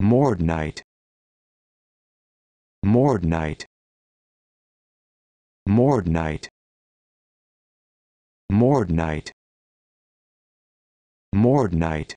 night. Mordnite night. Mordnite night.